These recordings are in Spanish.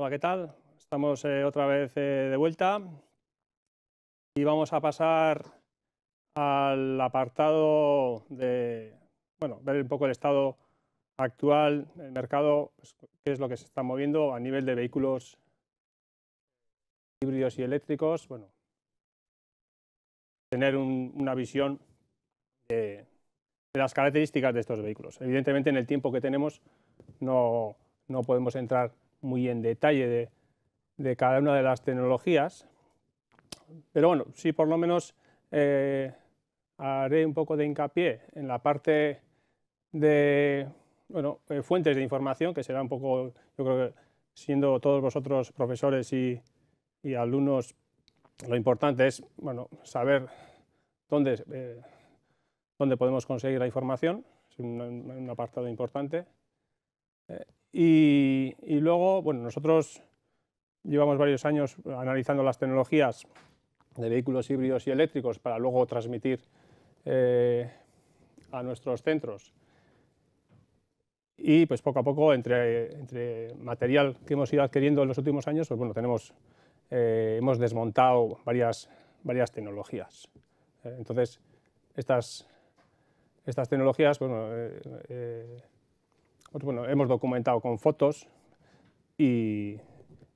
Hola, ¿qué tal? Estamos eh, otra vez eh, de vuelta y vamos a pasar al apartado de, bueno, ver un poco el estado actual, del mercado, pues, qué es lo que se está moviendo a nivel de vehículos híbridos y eléctricos, bueno, tener una visión de, las características de estos vehículos. Evidentemente en el tiempo que tenemos no, no podemos entrar muy en detalle de, cada una de las tecnologías, pero bueno, sí por lo menos eh, haré un poco de hincapié en la parte de eh, fuentes de información, que será un poco, yo creo que siendo todos vosotros profesores y, alumnos, lo importante es bueno, saber dónde, eh, dónde podemos conseguir la información, es un apartado importante. Y, luego, bueno, nosotros llevamos varios años analizando las tecnologías de vehículos híbridos y eléctricos para luego transmitir eh, a nuestros centros. Y pues poco a poco, entre, entre, material que hemos ido adquiriendo en los últimos años, pues bueno, tenemos, eh, hemos desmontado varias, varias tecnologías. Eh, entonces, estas, estas tecnologías, bueno, pues bueno, hemos documentado con fotos y,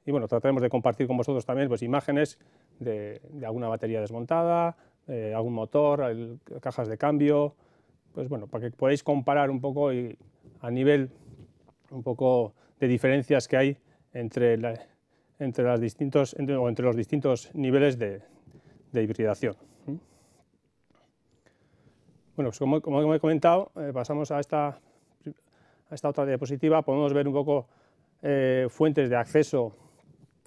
bueno, trataremos de compartir con vosotros también pues, imágenes de, alguna batería desmontada, algún motor, cajas de cambio, pues bueno, para que podáis comparar un poco a nivel un poco de diferencias que hay entre, entre, las distintos, los distintos niveles de, hibridación. Bueno, pues como, como he comentado, eh, pasamos a esta a esta otra diapositiva podemos ver un poco eh, fuentes de acceso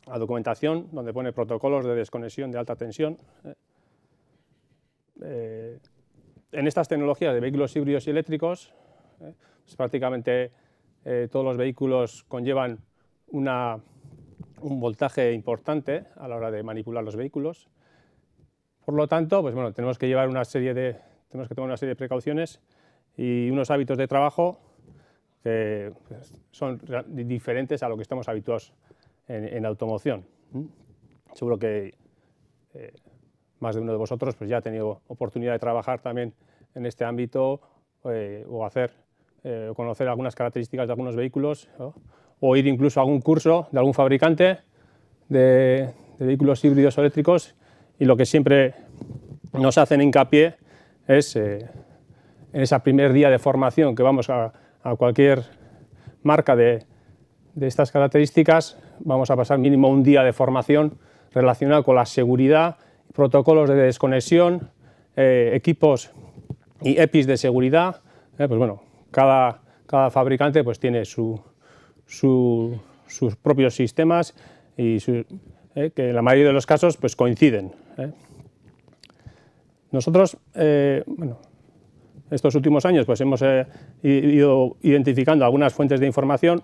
a documentación, donde pone protocolos de desconexión de alta tensión. Eh, eh, en estas tecnologías de vehículos híbridos y eléctricos, pues prácticamente todos los vehículos conllevan un voltaje importante a la hora de manipular los vehículos. Por lo tanto, pues bueno, tenemos que llevar una serie de, tenemos que tomar una serie de precauciones y unos hábitos de trabajo que pues, son diferentes a lo que estamos habituados en, automoción. Seguro que eh, más de uno de vosotros pues, ya ha tenido oportunidad de trabajar también en este ámbito eh, o hacer eh, conocer algunas características de algunos vehículos o ir incluso a algún curso de algún fabricante de, de vehículos híbridos o eléctricos y lo que siempre nos hacen hincapié es en ese primer día de formación que vamos a a cualquier marca de, estas características, vamos a pasar mínimo un día de formación relacionada con la seguridad, protocolos de desconexión, eh, equipos y EPIs de seguridad. Eh, pues bueno, cada, cada fabricante pues tiene sus propios sistemas y eh, que en la mayoría de los casos pues coinciden. Nosotros, bueno, estos últimos años pues hemos eh, ido identificando algunas fuentes de información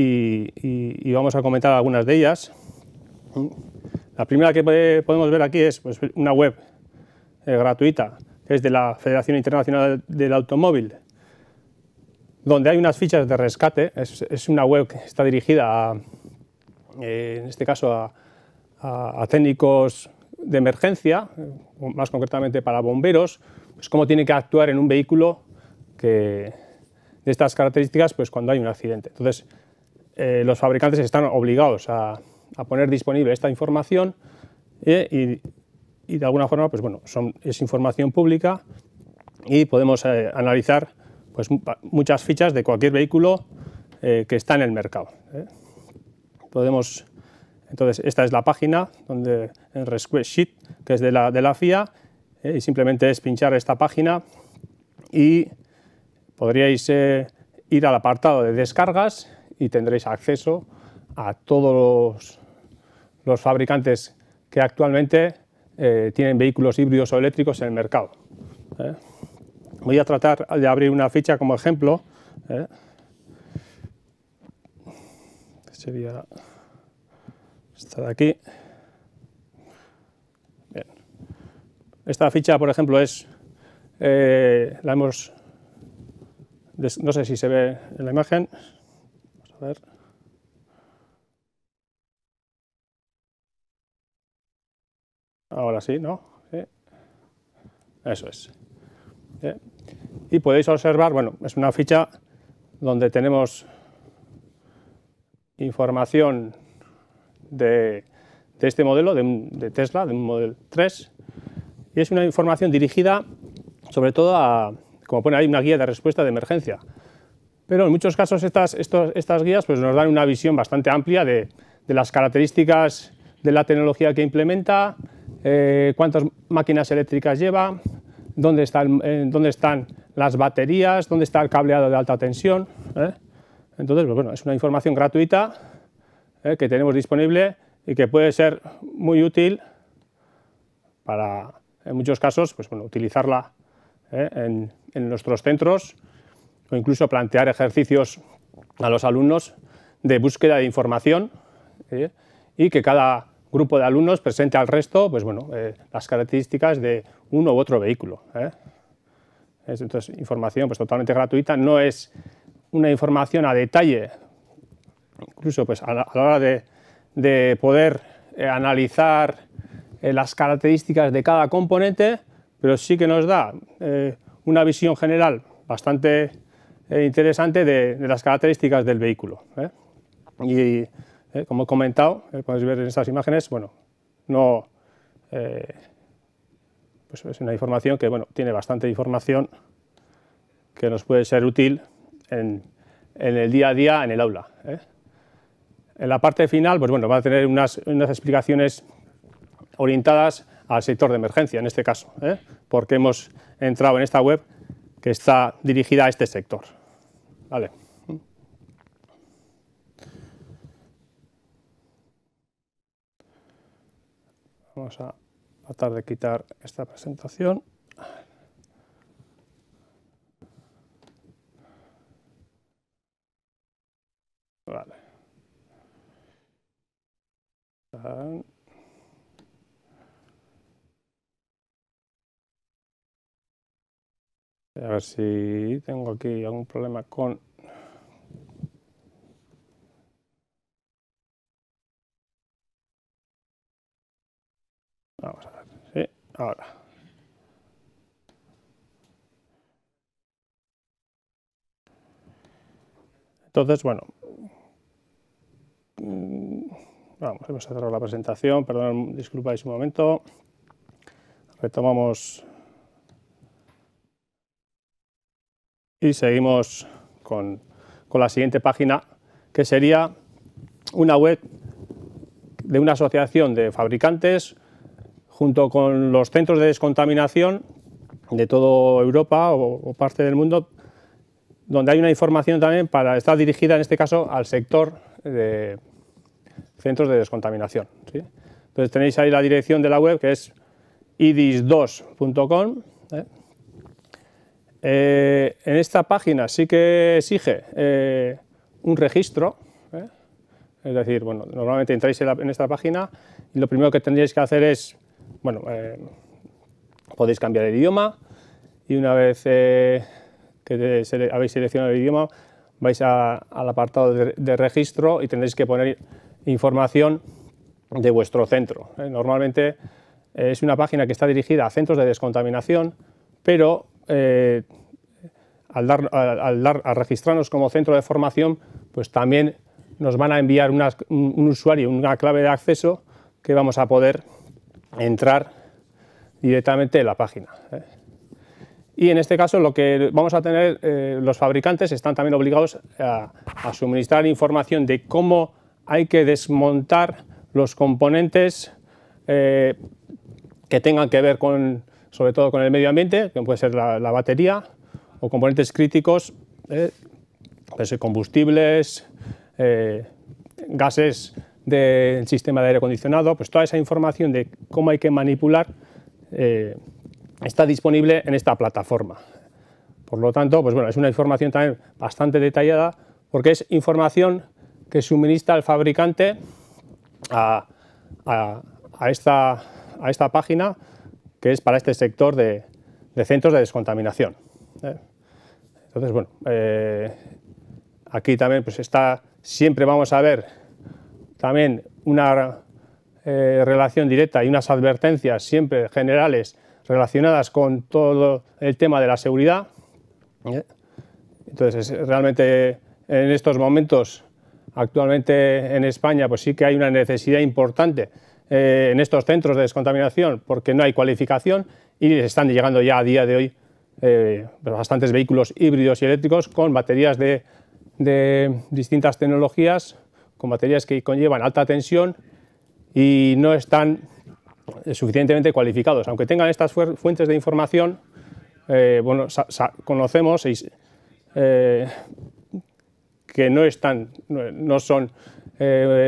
y, vamos a comentar algunas de ellas. La primera que podemos ver aquí es pues, una web eh, gratuita, que es de la Federación Internacional del Automóvil, donde hay unas fichas de rescate. Es, una web que está dirigida, eh, en este caso, a técnicos de emergencia, más concretamente para bomberos, pues, cómo tiene que actuar en un vehículo de estas características pues, cuando hay un accidente. Entonces, eh, los fabricantes están obligados a, poner disponible esta información eh, y, de alguna forma pues, bueno, es información pública y podemos eh, analizar pues, muchas fichas de cualquier vehículo que está en el mercado. Podemos, entonces, esta es la página donde en Request Sheet, que es de la FIA, ¿eh? y simplemente es pinchar esta página y podríais eh, ir al apartado de descargas y tendréis acceso a todos los, fabricantes que actualmente eh, tienen vehículos híbridos o eléctricos en el mercado. Voy a tratar de abrir una ficha como ejemplo. Este sería esta de aquí. Esta ficha, por ejemplo, es, eh, la hemos, no sé si se ve en la imagen, vamos a ver. Ahora sí, ¿no? Eso es. Y podéis observar, bueno, es una ficha donde tenemos información de, este modelo, de, Tesla, de un Model 3, y es una información dirigida sobre todo a, como pone ahí, una guía de respuesta de emergencia. Pero en muchos casos estas, estas guías pues nos dan una visión bastante amplia de, las características de la tecnología que implementa, eh, cuántas máquinas eléctricas lleva, dónde, eh, dónde están las baterías, dónde está el cableado de alta tensión. ¿eh? Entonces, pues, bueno, es una información gratuita que tenemos disponible y que puede ser muy útil para en muchos casos, pues, bueno, utilizarla ¿eh? en, nuestros centros o incluso plantear ejercicios a los alumnos de búsqueda de información ¿eh? y que cada grupo de alumnos presente al resto pues, bueno, eh, las características de uno u otro vehículo. Es, entonces, información pues, totalmente gratuita, no es una información a detalle, incluso pues, a, la, hora de poder analizar eh, las características de cada componente, pero sí que nos da eh, una visión general bastante eh, interesante de, las características del vehículo. Y como he comentado, podéis ver en estas imágenes, bueno, no, pues es una información que bueno, tiene bastante información que nos puede ser útil en, en el día a día en el aula. En la parte final, pues bueno, va a tener unas, unas explicaciones orientadas al sector de emergencia, en este caso, ¿eh? porque hemos entrado en esta web que está dirigida a este sector. Vale. Vamos a tratar de quitar esta presentación. Vale. A ver si tengo aquí algún problema con... Vamos a ver, sí, ahora. Entonces, bueno, mm, vamos, a cerrar la presentación, perdón, disculpáis un momento. Retomamos Y seguimos con, la siguiente página, que sería una web de una asociación de fabricantes junto con los centros de descontaminación de toda Europa o, parte del mundo, donde hay una información también para estar dirigida, en este caso, al sector de centros de descontaminación. Entonces tenéis ahí la dirección de la web, que es idis2.com. Eh, en esta página sí que exige eh, un registro, ¿eh? es decir, bueno, normalmente entráis en, esta página y lo primero que tendríais que hacer es, bueno, podéis cambiar el idioma y una vez que habéis seleccionado el idioma vais al apartado de, registro y tendréis que poner información de vuestro centro. Normalmente es una página que está dirigida a centros de descontaminación, pero eh, al, dar, registrarnos como centro de formación, pues también nos van a enviar un, usuario, una clave de acceso que vamos a poder entrar directamente en la página. ¿eh? Y en este caso lo que vamos a tener, eh, los fabricantes están también obligados a, suministrar información de cómo hay que desmontar los componentes que tengan que ver con, sobre todo con el medio ambiente, que puede ser la, batería o componentes críticos, eh, combustibles, eh, gases del sistema de aire acondicionado, pues toda esa información de cómo hay que manipular eh, está disponible en esta plataforma. Por lo tanto, pues bueno, es una información también bastante detallada porque es información que suministra el fabricante a, esta, a esta página que es para este sector de, centros de descontaminación. ¿eh? Entonces, bueno, eh, aquí también pues está, siempre vamos a ver también una eh, relación directa y unas advertencias siempre generales relacionadas con todo el tema de la seguridad. Entonces, realmente en estos momentos, actualmente en España, pues sí que hay una necesidad importante eh, en estos centros de descontaminación porque no hay cualificación y están llegando ya a día de hoy eh, pues bastantes vehículos híbridos y eléctricos con baterías de, distintas tecnologías, con baterías que conllevan alta tensión y no están suficientemente cualificados. Aunque tengan estas fuentes de información, eh, bueno, conocemos que no, están, no son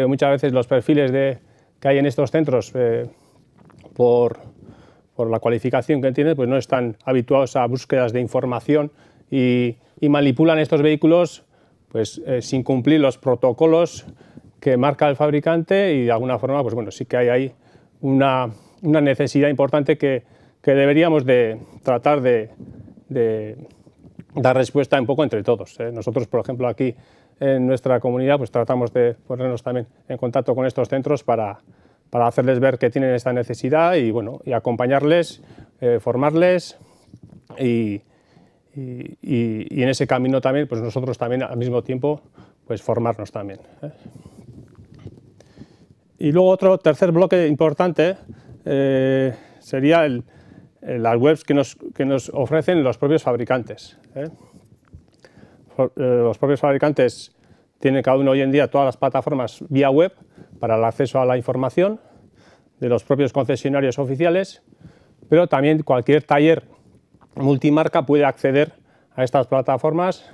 muchas veces los perfiles de, que hay en estos centros eh, por, la cualificación que tienen, pues no están habituados a búsquedas de información y, manipulan estos vehículos pues, eh, sin cumplir los protocolos que marca el fabricante y de alguna forma pues bueno, sí que hay ahí una, necesidad importante que, deberíamos de tratar de, dar respuesta un poco entre todos. ¿eh? Nosotros, por ejemplo, aquí en nuestra comunidad pues tratamos de ponernos también en contacto con estos centros para, para hacerles ver que tienen esta necesidad y, bueno, y acompañarles, eh, formarles y, en ese camino también, pues nosotros también al mismo tiempo, pues formarnos también. ¿eh? Y luego otro tercer bloque importante eh, sería las webs que nos, que nos ofrecen los propios fabricantes. Eh, los propios fabricantes tienen cada uno hoy en día todas las plataformas vía web para el acceso a la información de los propios concesionarios oficiales, pero también cualquier taller multimarca puede acceder a estas plataformas,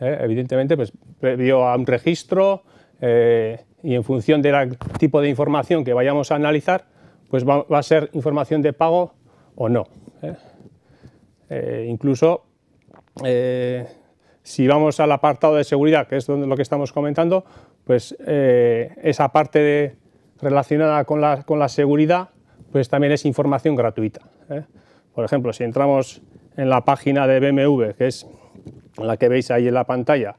eh, evidentemente, pues previo a un registro eh, y en función del tipo de información que vayamos a analizar, pues va, a ser información de pago o no. incluso si vamos al apartado de seguridad, que es donde lo que estamos comentando, pues eh, esa parte relacionada con la, seguridad, pues también es información gratuita. ¿eh? Por ejemplo, si entramos en la página de BMW, que es la que veis ahí en la pantalla,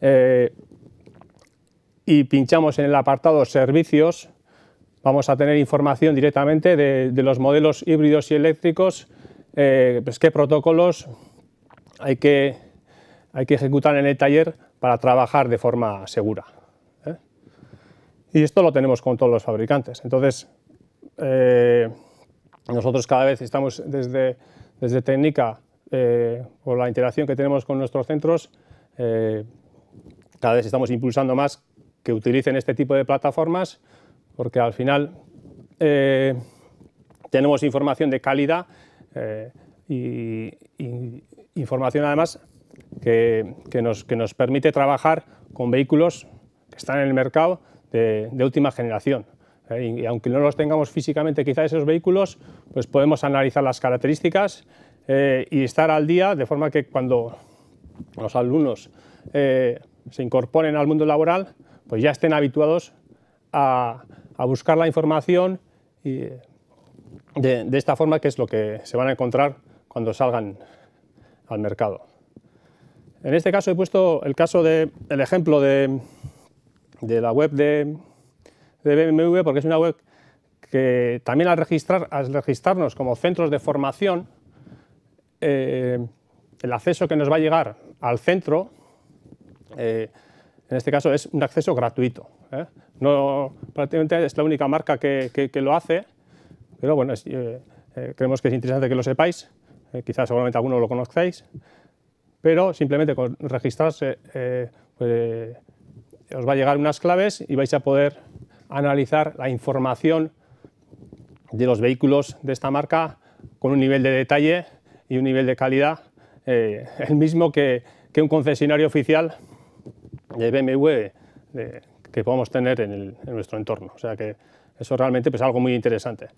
eh, y pinchamos en el apartado servicios, vamos a tener información directamente de, los modelos híbridos y eléctricos, pues qué protocolos hay que hay que ejecutar en el taller para trabajar de forma segura. ¿eh? Y esto lo tenemos con todos los fabricantes. Entonces, eh, nosotros cada vez estamos desde, desde técnica, o eh, por la interacción que tenemos con nuestros centros, cada vez estamos impulsando más que utilicen este tipo de plataformas, porque al final tenemos información de calidad y información además que, nos, permite trabajar con vehículos que están en el mercado de, última generación. ¿eh? y aunque no los tengamos físicamente quizá esos vehículos, pues podemos analizar las características eh, y estar al día de forma que cuando los alumnos eh, se incorporen al mundo laboral, pues ya estén habituados a, buscar la información y de esta forma que es lo que se van a encontrar cuando salgan al mercado. En este caso he puesto el caso de, el ejemplo de, la web de, de, BMW porque es una web que también al, registrar, al registrarnos como centros de formación, eh, el acceso que nos va a llegar al centro, eh, en este caso es un acceso gratuito. ¿eh? No, prácticamente es la única marca que, lo hace, pero bueno, creemos que es interesante que lo sepáis, quizás seguramente algunos lo conozcáis pero simplemente con registrarse eh, eh, pues, eh, os va a llegar unas claves y vais a poder analizar la información de los vehículos de esta marca con un nivel de detalle y un nivel de calidad el mismo que, un concesionario oficial de BMW que podemos tener en, nuestro entorno. O sea que eso realmente pues, es algo muy interesante.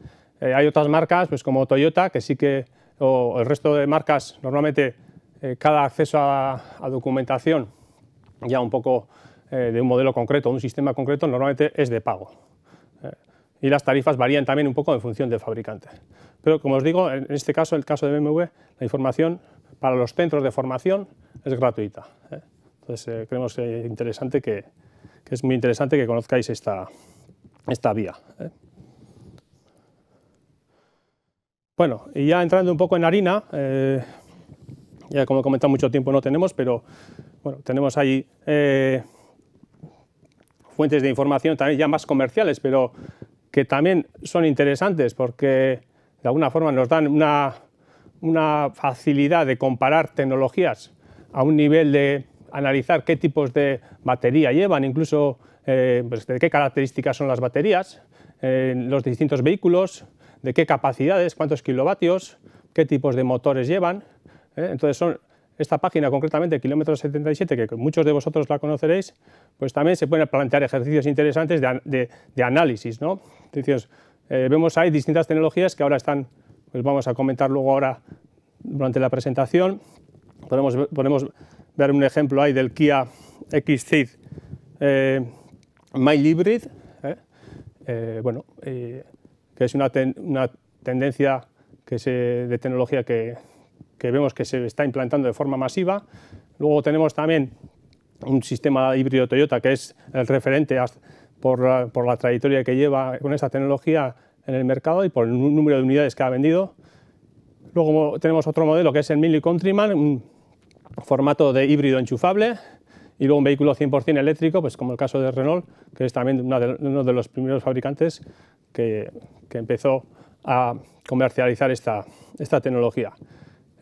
hay otras marcas pues, como Toyota que sí que, o el resto de marcas normalmente eh, cada acceso a, documentación, ya un poco eh, de un modelo concreto, un sistema concreto, normalmente es de pago. Eh, y las tarifas varían también un poco en función del fabricante. Pero como os digo, en este caso, el caso de BMW, la información para los centros de formación es gratuita. Entonces creemos que, interesante que, es muy interesante que conozcáis esta, esta vía. Bueno, y ya entrando un poco en harina, como he comentado mucho tiempo no tenemos, pero bueno, tenemos ahí eh, fuentes de información también ya más comerciales, pero que también son interesantes porque de alguna forma nos dan una, facilidad de comparar tecnologías a un nivel de analizar qué tipos de batería llevan, incluso eh, pues, de qué características son las baterías, en eh, los distintos vehículos, de qué capacidades, cuántos kilovatios, qué tipos de motores llevan. ¿eh? Entonces, son esta página concretamente, kilómetro 77, que muchos de vosotros la conoceréis, pues también se pueden plantear ejercicios interesantes de, análisis. ¿no? Entonces, eh, vemos ahí distintas tecnologías que ahora están, pues vamos a comentar luego ahora durante la presentación. Podemos, podemos ver un ejemplo ahí del Kia XCeed eh, Hybrid, ¿eh? bueno, que es una, tendencia que se, de tecnología que, que vemos que se está implantando de forma masiva. Luego tenemos también un sistema híbrido Toyota que es el referente por la, trayectoria que lleva con esta tecnología en el mercado y por el número de unidades que ha vendido. Luego tenemos otro modelo que es el Mini Countryman, un formato de híbrido enchufable y luego un vehículo 100% eléctrico, pues como el caso de Renault, que es también uno de los primeros fabricantes que, empezó a comercializar esta tecnología.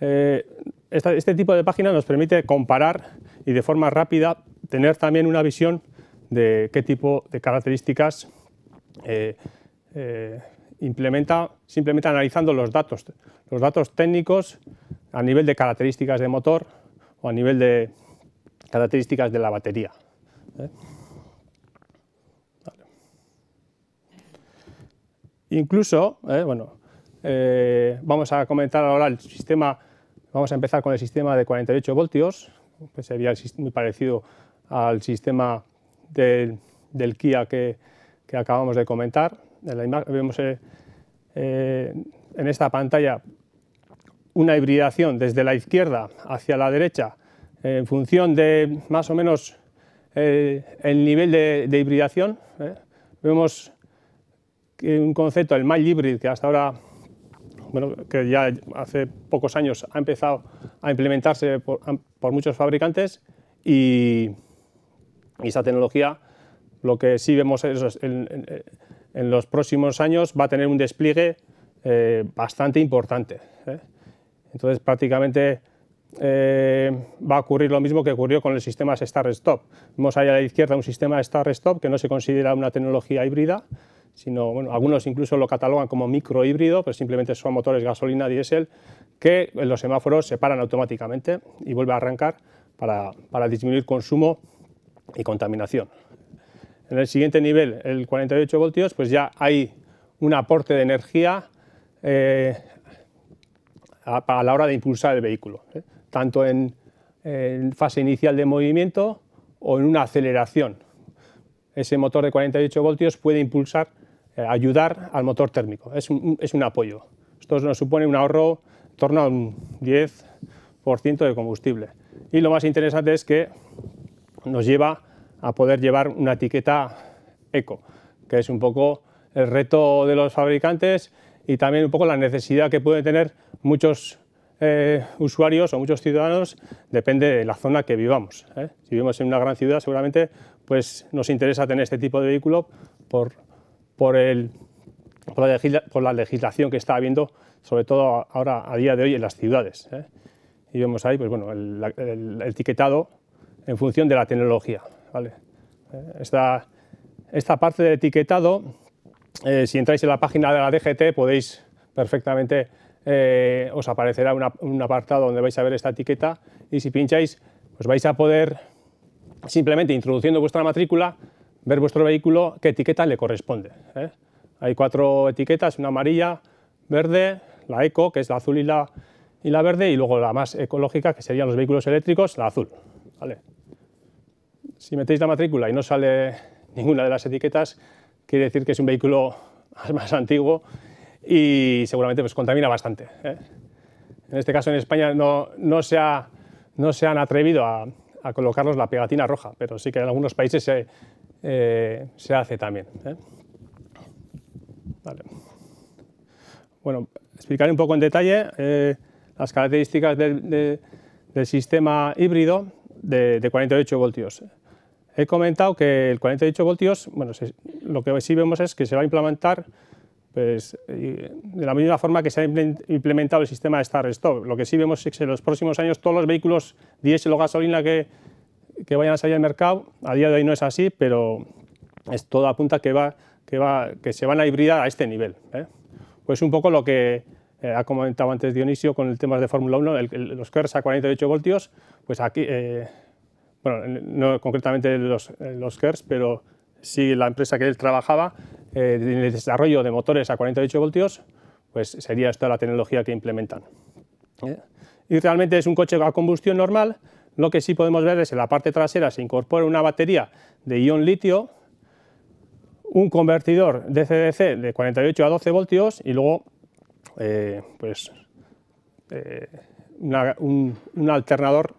Eh, este tipo de página nos permite comparar y de forma rápida tener también una visión de qué tipo de características eh, eh, implementa, simplemente analizando los datos, los datos técnicos a nivel de características de motor o a nivel de características de la batería. Incluso, bueno, vamos a comentar ahora el sistema Vamos a empezar con el sistema de 48 voltios, que sería muy parecido al sistema del, Kia que, acabamos de comentar. En la vemos eh, eh, en esta pantalla una hibridación desde la izquierda hacia la derecha en función de más o menos eh, el nivel de, hibridación. Vemos un concepto, el mild hybrid, que hasta ahora que ya hace pocos años ha empezado a implementarse por, muchos fabricantes y, esa tecnología lo que sí vemos es, en, en, los próximos años va a tener un despliegue eh, bastante importante. ¿eh? Entonces prácticamente eh, va a ocurrir lo mismo que ocurrió con el sistema Star Stop. Vemos ahí a la izquierda un sistema Star Stop que no se considera una tecnología híbrida, sino algunos incluso lo catalogan como microhíbrido, pero pues simplemente son motores gasolina, diésel, que en los semáforos se paran automáticamente y vuelve a arrancar para, disminuir consumo y contaminación. En el siguiente nivel, el 48 voltios, pues ya hay un aporte de energía eh, a, la hora de impulsar el vehículo, ¿eh? tanto en fase inicial de movimiento o en una aceleración. Ese motor de 48 voltios puede impulsar eh, ayudar al motor térmico, es un, es un apoyo. Esto nos supone un ahorro en torno a un 10% de combustible. Y lo más interesante es que nos lleva a poder llevar una etiqueta eco, que es un poco el reto de los fabricantes y también un poco la necesidad que pueden tener muchos eh, usuarios o muchos ciudadanos, depende de la zona que vivamos. ¿eh? Si vivimos en una gran ciudad, seguramente pues, nos interesa tener este tipo de vehículo por por, el, la, legislación que está habiendo, sobre todo ahora a día de hoy en las ciudades. ¿eh? Y vemos ahí pues, bueno, el, etiquetado en función de la tecnología. ¿vale? Eh, esta, esta parte del etiquetado, eh, si entráis en la página de la DGT podéis perfectamente, os aparecerá un apartado donde vais a ver esta etiqueta y si pincháis, pues vais a poder simplemente introduciendo vuestra matrícula ver vuestro vehículo qué etiqueta le corresponde. Eh? Hay cuatro etiquetas, una amarilla, verde, la eco, que es la azul y la, verde, y luego la más ecológica, que serían los vehículos eléctricos, la azul. Si metéis la matrícula y no sale ninguna de las etiquetas, quiere decir que es un vehículo más antiguo y seguramente pues, contamina bastante. ¿eh? En este caso en España no, no, se, no se han atrevido a, a colocarnos la pegatina roja, pero sí que en algunos países se, eh, se hace también. ¿eh? Vale. Bueno, explicaré un poco en detalle eh, las características del, del sistema híbrido de, 48 voltios. He comentado que el 48 voltios, bueno, lo que sí vemos es que se va a implementar pues, de la misma forma que se ha implementado el sistema de Star Stop. Lo que sí vemos es que en los próximos años todos los vehículos diésel o gasolina que, que vayan a salir al mercado, a día de hoy no es así, pero es todo apunta que, va, que, que se van a hibridar a este nivel. ¿eh? Pues un poco lo que eh, ha comentado antes Dionisio con el tema de Fórmula 1, los KERS a 48 voltios, pues aquí, eh, bueno, no concretamente los, los KERS, pero sí la empresa que él trabajaba, en el desarrollo de motores a 48 voltios, pues sería esta la tecnología que implementan. Y realmente es un coche a combustión normal, lo que sí podemos ver es en la parte trasera se incorpora una batería de ion litio, un convertidor DC-DC de 48 a 12 voltios y luego eh, pues, eh, un, alternador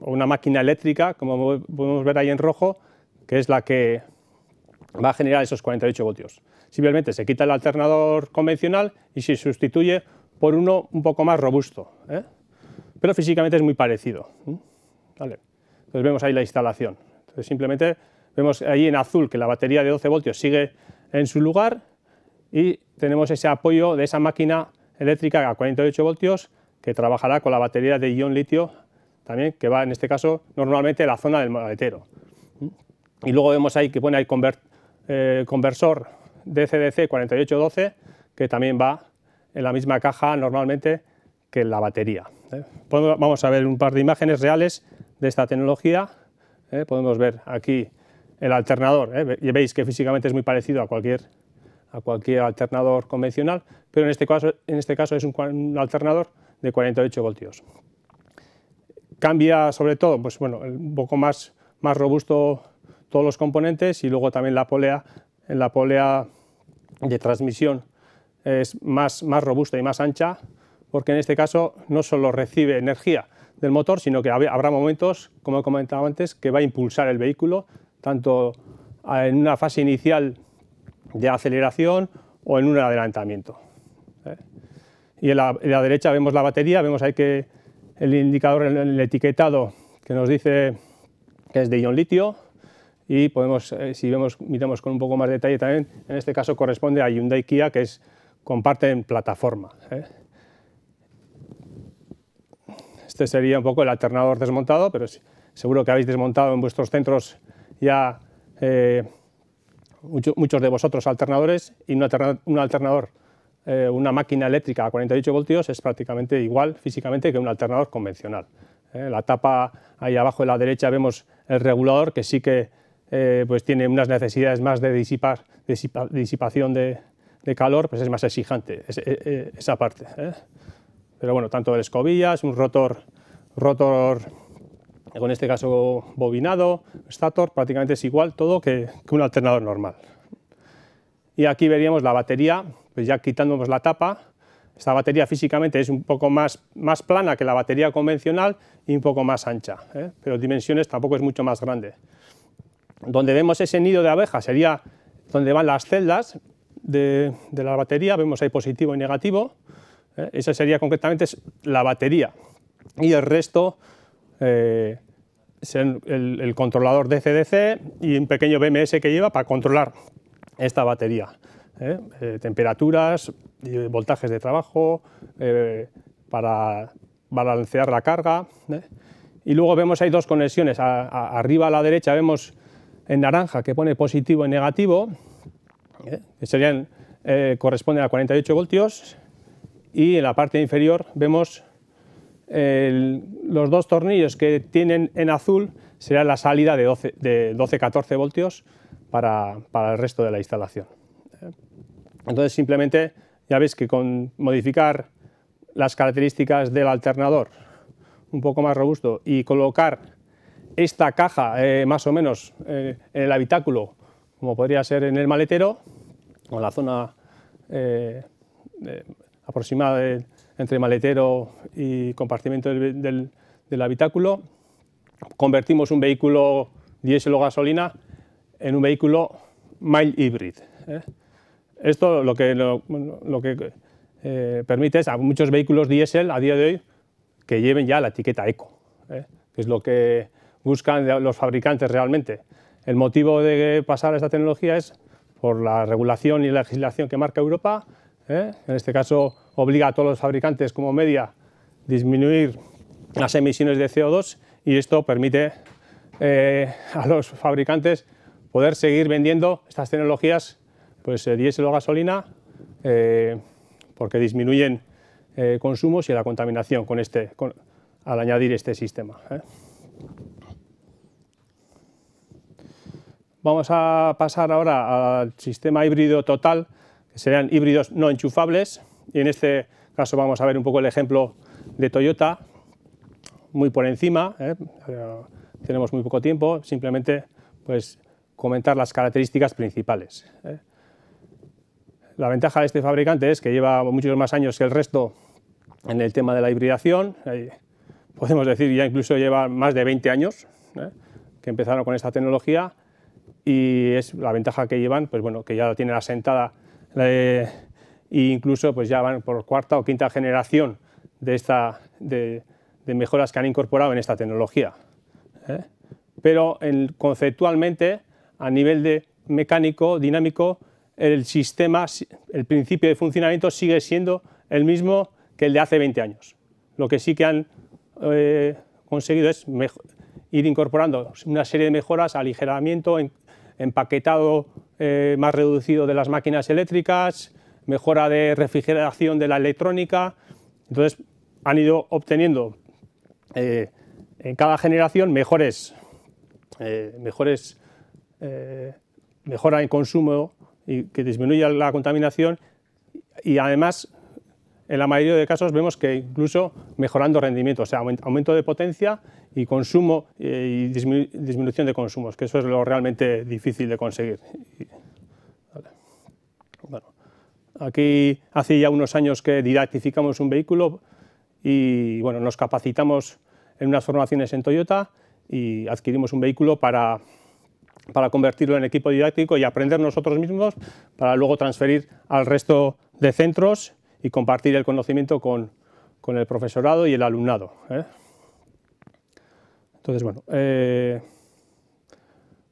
o una máquina eléctrica, como podemos ver ahí en rojo, que es la que va a generar esos 48 voltios. Simplemente se quita el alternador convencional y se sustituye por uno un poco más robusto. ¿eh? pero físicamente es muy parecido. Entonces vemos ahí la instalación. simplemente vemos ahí en azul que la batería de 12 voltios sigue en su lugar y tenemos ese apoyo de esa máquina eléctrica a 48 voltios que trabajará con la batería de ion litio también, que va en este caso normalmente a la zona del maletero. Y luego vemos ahí que pone el eh, conversor DCDC 4812, que también va en la misma caja normalmente que la batería. ¿eh? Vamos a ver un par de imágenes reales de esta tecnología. ¿eh? Podemos ver aquí el alternador. ¿eh? veis que físicamente es muy parecido a cualquier, a cualquier alternador convencional, pero en este caso, en este caso es un, alternador de 48 voltios. Cambia sobre todo, pues un poco más, robusto todos los componentes y luego también la polea, la polea de transmisión es más robusta y más ancha, porque en este caso no solo recibe energía del motor, sino que habrá momentos, como he comentado antes, que va a impulsar el vehículo, tanto en una fase inicial de aceleración o en un adelantamiento. ¿eh? Y en la, derecha vemos la batería, vemos ahí que el indicador, en el etiquetado que nos dice que es de ion litio, y podemos, eh, si vemos, miramos con un poco más de detalle también, en este caso corresponde a Hyundai Kia, que es, comparten plataforma. ¿eh? Este sería un poco el alternador desmontado, pero seguro que habéis desmontado en vuestros centros ya eh, muchos de vosotros alternadores y un, alternador, eh, una máquina eléctrica a 48 voltios es prácticamente igual físicamente que un alternador convencional. Eh, la tapa ahí abajo a la derecha vemos el regulador que sí que pues tiene unas necesidades más de disipar, disipación de, calor, pues es más exigente e, e, esa parte pero bueno, tanto de escobillas, un rotor, rotor con este caso bobinado, stator, prácticamente es igual todo que, un alternador normal. Y aquí veríamos la batería, pues ya quitándonos la tapa, esta batería físicamente es un poco más, más plana que la batería convencional y un poco más ancha, ¿eh? pero dimensiones tampoco es mucho más grande. Donde vemos ese nido de abeja sería donde van las celdas de, de la batería, vemos ahí positivo y negativo, ¿eh? esa sería concretamente la batería y el resto eh, es el, controlador DC-DC y un pequeño BMS que lleva para controlar esta batería. ¿eh? temperaturas, voltajes de trabajo, para balancear la carga. Y luego vemos hay dos conexiones. arriba a la derecha vemos en naranja que pone positivo y negativo, que serían, corresponden a 48 voltios, y en la parte inferior vemos los dos tornillos que tienen en azul será la salida de 12-14 voltios para, el resto de la instalación. Entonces simplemente ya veis que con modificar las características del alternador un poco más robusto y colocar esta caja eh, más o menos eh, en el habitáculo, como podría ser en el maletero o en la zona eh, aproximada entre maletero y compartimento del, habitáculo. Convertimos un vehículo diésel o gasolina en un vehículo mild hybrid. ¿eh? Esto lo que, lo, que eh, permite es a muchos vehículos diésel a día de hoy que lleven ya la etiqueta eco, ¿eh? que es lo que buscan los fabricantes realmente. El motivo de pasar a esta tecnología es por la regulación y la legislación que marca Europa, ¿eh? en este caso obliga a todos los fabricantes como media disminuir las emisiones de CO2 y esto permite eh, a los fabricantes poder seguir vendiendo estas tecnologías pues eh, diésel o gasolina porque disminuyen consumos y la contaminación con este, al añadir este sistema. Vamos a pasar ahora al sistema híbrido total que serían híbridos no enchufables, y en este caso vamos a ver un poco el ejemplo de Toyota, muy por encima, ¿eh? tenemos muy poco tiempo, simplemente pues, comentar las características principales. ¿eh? La ventaja de este fabricante es que lleva muchos más años que el resto en el tema de la hibridación, podemos decir ya incluso lleva más de 20 años ¿eh? que empezaron con esta tecnología y es la ventaja que llevan, pues bueno, que ya la tienen asentada e incluso pues ya van por cuarta o quinta generación de, esta, de, mejoras que han incorporado en esta tecnología. ¿eh? Pero conceptualmente, a nivel de mecánico, dinámico, el sistema, el principio de funcionamiento sigue siendo el mismo que el de hace 20 años. Lo que sí que han eh, conseguido es ir incorporando una serie de mejoras, aligeramiento, empaquetado eh, más reducido de las máquinas eléctricas, mejora de refrigeración de la electrónica. Entonces han ido obteniendo eh, en cada generación mejores, eh, mejores mejora en consumo y que disminuya la contaminación y además en la mayoría de casos vemos que incluso mejorando rendimiento, o sea, aumento de potencia y consumo eh, y disminución de consumos, que eso es lo realmente difícil de conseguir. aquí hace ya unos años que didactificamos un vehículo y bueno, nos capacitamos en unas formaciones en Toyota y adquirimos un vehículo para, convertirlo en equipo didáctico y aprender nosotros mismos para luego transferir al resto de centros y compartir el conocimiento con, el profesorado y el alumnado. ¿eh? Entonces, bueno, eh,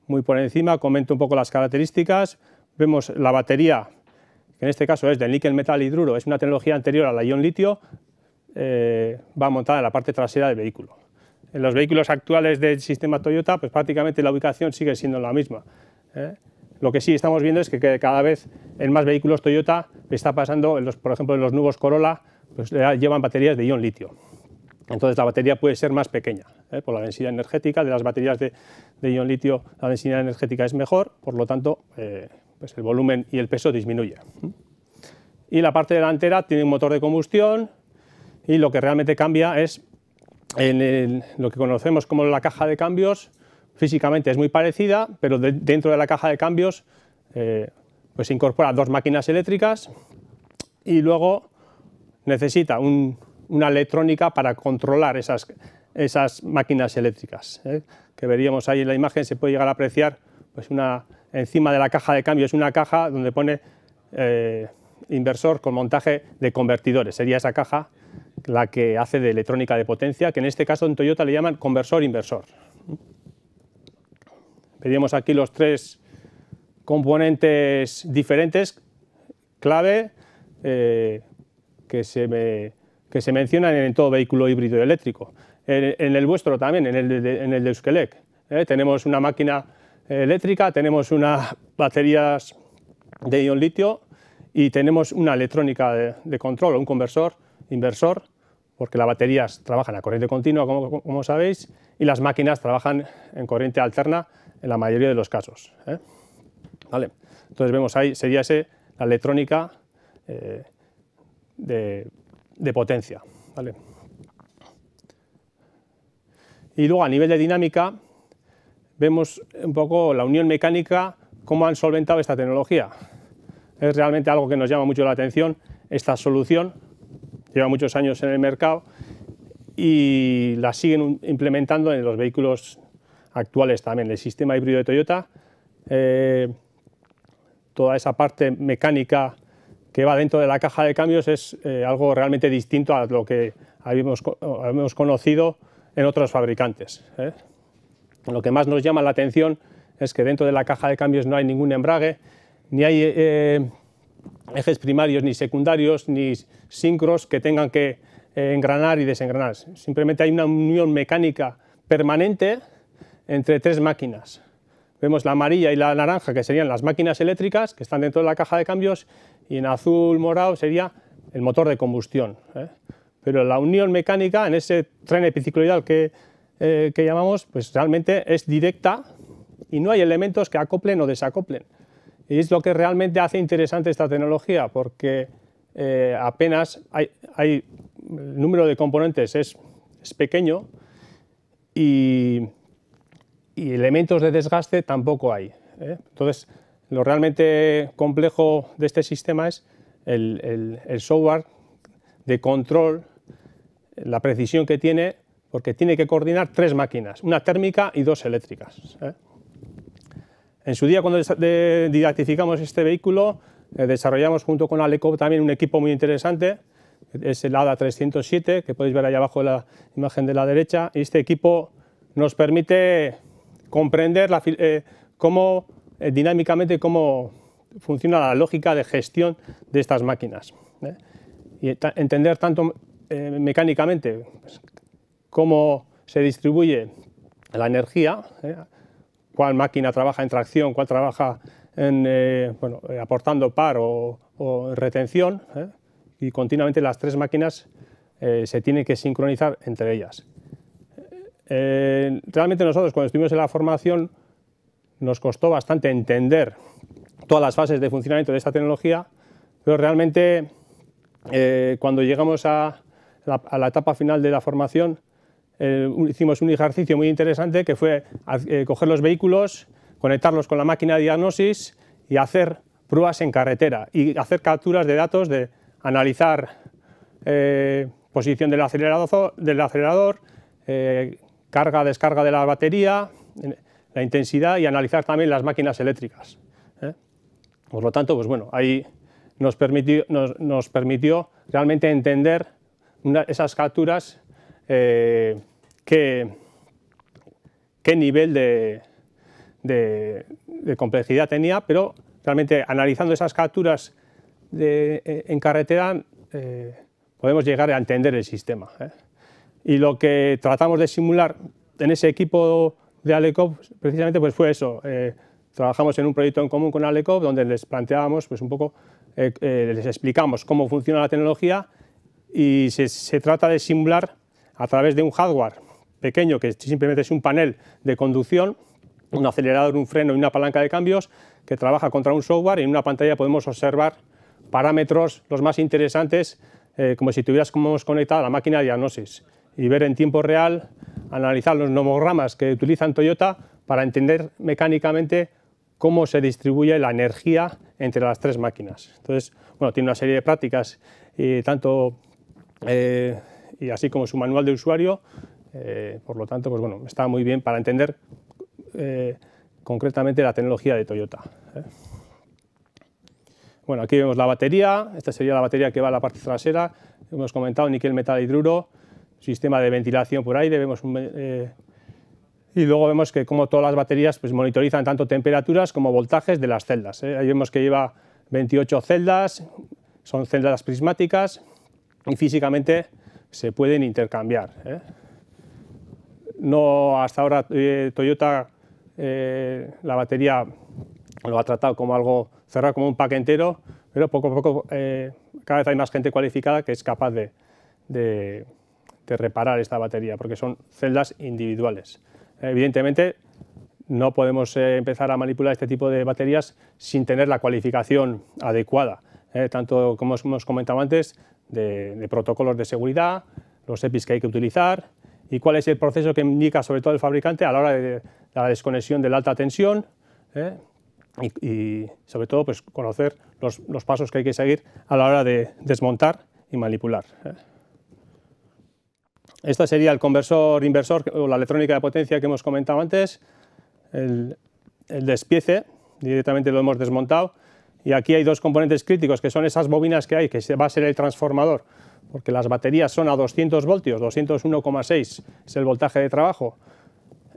muy por encima, comento un poco las características. Vemos la batería, que en este caso es de níquel metal hidruro, es una tecnología anterior a la ion litio, eh, va montada en la parte trasera del vehículo. En los vehículos actuales del sistema Toyota, pues prácticamente la ubicación sigue siendo la misma. ¿eh? Lo que sí estamos viendo es que, cada vez en más vehículos Toyota está pasando, por ejemplo, en los nuevos Corolla, pues llevan baterías de ion litio. Entonces la batería puede ser más pequeña, ¿eh? por la densidad energética de las baterías de, ion litio, la densidad energética es mejor, por lo tanto eh, pues el volumen y el peso disminuye. Y la parte delantera tiene un motor de combustión y lo que realmente cambia es en lo que conocemos como la caja de cambios, físicamente es muy parecida, pero dentro de la caja de cambios eh, pues se pues incorpora dos máquinas eléctricas y luego necesita un, una electrónica para controlar esas, esas máquinas eléctricas. ¿eh? Que veríamos ahí en la imagen, se puede llegar a apreciar pues una, encima de la caja de cambio, es una caja donde pone eh, inversor con montaje de convertidores. Sería esa caja la que hace de electrónica de potencia, que en este caso en Toyota le llaman conversor-inversor. Veríamos aquí los tres componentes diferentes, clave, eh, que se me que se mencionan en todo vehículo híbrido eléctrico. En, el vuestro también, en el de, en el de Euskelec. ¿eh? Tenemos una máquina eléctrica, tenemos unas baterías de ion litio y tenemos una electrónica de, control, un conversor, inversor, porque las baterías trabajan a corriente continua, como, sabéis, y las máquinas trabajan en corriente alterna en la mayoría de los casos. ¿eh? Vale. Entonces vemos ahí, sería ese, la electrónica eh, de, de potencia. Y luego a nivel de dinámica vemos un poco la unión mecánica, cómo han solventado esta tecnología. Es realmente algo que nos llama mucho la atención, esta solución, lleva muchos años en el mercado y la siguen implementando en los vehículos actuales también, el sistema híbrido de Toyota, eh, toda esa parte mecánica que va dentro de la caja de cambios es eh, algo realmente distinto a lo que habíamos, conocido en otros fabricantes. ¿eh? Lo que más nos llama la atención es que dentro de la caja de cambios no hay ningún embrague, ni hay eh, ejes primarios ni secundarios, ni sincros que tengan que engranar y desengranar. Simplemente hay una unión mecánica permanente entre tres máquinas. Vemos la amarilla y la naranja, que serían las máquinas eléctricas, que están dentro de la caja de cambios, y en azul morado sería el motor de combustión. ¿eh? Pero la unión mecánica en ese tren epicicloidal que, eh, que llamamos, pues realmente es directa y no hay elementos que acoplen o desacoplen. Y es lo que realmente hace interesante esta tecnología, porque eh, apenas hay, hay, el número de componentes es, es pequeño y, y, elementos de desgaste tampoco hay. Entonces, lo realmente complejo de este sistema es el, software de control, la precisión que tiene, porque tiene que coordinar tres máquinas, una térmica y dos eléctricas. ¿eh? En su día, cuando didactificamos este vehículo, eh, desarrollamos junto con Alecop también un equipo muy interesante, es el ADA 307, que podéis ver ahí abajo en la imagen de la derecha, y este equipo nos permite comprender la, eh, cómo eh, dinámicamente cómo funciona la lógica de gestión de estas máquinas. ¿eh? Y entender tanto eh, mecánicamente pues, cómo se distribuye la energía, cuál máquina trabaja en tracción, cuál trabaja en, aportando par o, o retención, y continuamente las tres máquinas se tienen que sincronizar entre ellas. realmente nosotros cuando estuvimos en la formación nos costó bastante entender todas las fases de funcionamiento de esta tecnología, pero realmente eh, cuando llegamos a la, etapa final de la formación eh, hicimos un ejercicio muy interesante que fue eh, coger los vehículos, conectarlos con la máquina de diagnosis y hacer pruebas en carretera y hacer capturas de datos de analizar posición del acelerador, del acelerador carga, descarga de la batería, intensidad y analizar también las máquinas eléctricas. ¿eh? Por lo tanto, pues bueno, ahí nos permitió, nos, permitió realmente entender esas capturas, eh, qué, qué nivel de, de, complejidad tenía, pero realmente analizando esas capturas e, en carretera eh, podemos llegar a entender el sistema. Y lo que tratamos de simular en ese equipo de Alecop precisamente pues fue eso. Eh, trabajamos en un proyecto en común con Alecop donde les planteábamos pues un poco, eh, eh, les explicamos cómo funciona la tecnología y se, trata de simular a través de un hardware pequeño que simplemente es un panel de conducción, un acelerador, un freno y una palanca de cambios que trabaja contra un software y en una pantalla podemos observar parámetros los más interesantes como si tuviéramos conectada la máquina de diagnosis y ver en tiempo real analizar los nomogramas que utilizan Toyota para entender mecánicamente cómo se distribuye la energía entre las tres máquinas. Entonces, bueno, tiene una serie de prácticas y eh, tanto eh, y así como su manual de usuario, eh, por lo tanto, pues bueno, está muy bien para entender concretamente la tecnología de Toyota. Bueno, aquí vemos la batería, esta sería la batería que va a la parte trasera, hemos comentado níquel metal hidruro, sistema de ventilación por aire, eh, y luego vemos que como todas las baterías pues, monitorizan tanto temperaturas como voltajes de las celdas. ¿eh? Ahí vemos que lleva 28 celdas, son celdas prismáticas y físicamente se pueden intercambiar. ¿eh? No hasta ahora Toyota la batería lo ha tratado como algo cerrado, como un paquete entero, pero poco a poco cada vez hay más gente cualificada que es capaz de de reparar esta batería, porque son celdas individuales. Evidentemente, no podemos eh, empezar a manipular este tipo de baterías sin tener la cualificación adecuada, eh, tanto como hemos comentado antes, de, protocolos de seguridad, los EPIs que hay que utilizar y cuál es el proceso que indica sobre todo el fabricante a la hora de, la desconexión de la alta tensión eh, y, sobre todo pues, conocer los, pasos que hay que seguir a la hora de desmontar y manipular. Este sería el conversor inversor o la electrónica de potencia que hemos comentado antes, el, despiece, directamente lo hemos desmontado. Y aquí hay dos componentes críticos, que son esas bobinas que hay, que va a ser el transformador, porque las baterías son a 200 voltios, 201,6 es el voltaje de trabajo.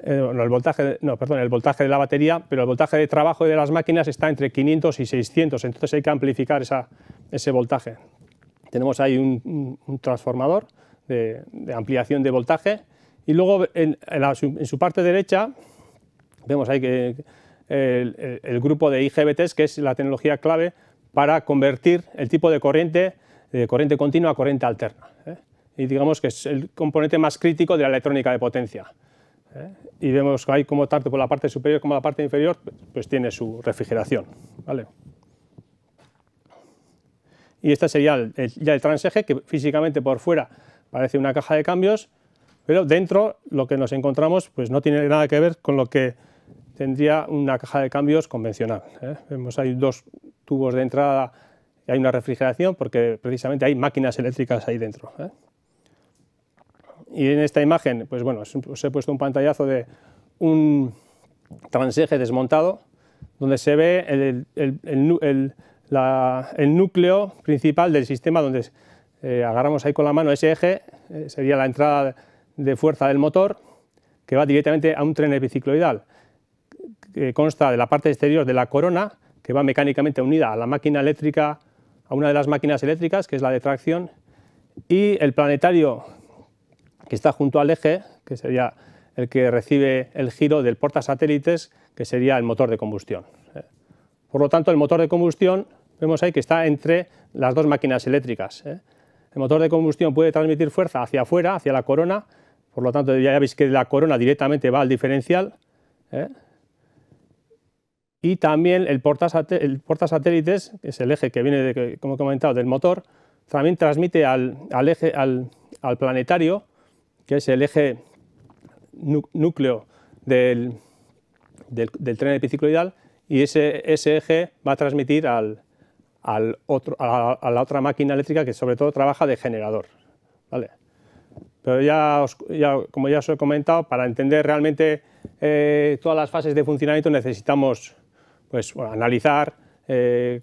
Eh, el voltaje, no, perdón, el voltaje de la batería, pero el voltaje de trabajo de las máquinas está entre 500 y 600, entonces hay que amplificar ese voltaje. Tenemos ahí un transformador de, ampliación de voltaje. Y luego en, su parte derecha vemos ahí que el, grupo de IGBTs, que es la tecnología clave para convertir el tipo de corriente de corriente continua a corriente alterna. ¿eh? Y digamos que es el componente más crítico de la electrónica de potencia. ¿eh? Y vemos ahí como tanto por la parte superior como la parte inferior pues tiene su refrigeración. ¿vale? Y este sería ya el transeje que físicamente por fuera parece una caja de cambios, pero dentro lo que nos encontramos pues no tiene nada que ver con lo que tendría una caja de cambios convencional. ¿eh? Vemos hay dos tubos de entrada, y hay una refrigeración porque precisamente hay máquinas eléctricas ahí dentro. ¿eh? Y en esta imagen, pues bueno, os he puesto un pantallazo de un transeje desmontado donde se ve el, núcleo principal del sistema donde eh, agarramos ahí con la mano ese eje, eh, sería la entrada de fuerza del motor, que va directamente a un tren bicicloidal, que consta de la parte exterior de la corona, que va mecánicamente unida a la máquina eléctrica, a una de las máquinas eléctricas, que es la de tracción, y el planetario que está junto al eje, que sería el que recibe el giro del satélites, que sería el motor de combustión. Por lo tanto, el motor de combustión, vemos ahí que está entre las dos máquinas eléctricas. ¿eh? el motor de combustión puede transmitir fuerza hacia afuera, hacia la corona, por lo tanto ya veis que la corona directamente va al diferencial. ¿eh? Y también el porta el que es el eje que viene, como he comentado, del motor, también transmite al, eje, al, planetario, que es el eje núcleo del, tren epicicloidal, y ese eje va a transmitir al, a, la, otra máquina eléctrica que sobre todo trabaja de generador. ¿vale? Pero ya, como ya os he comentado, para entender realmente eh, todas las fases de funcionamiento necesitamos pues, analizar eh,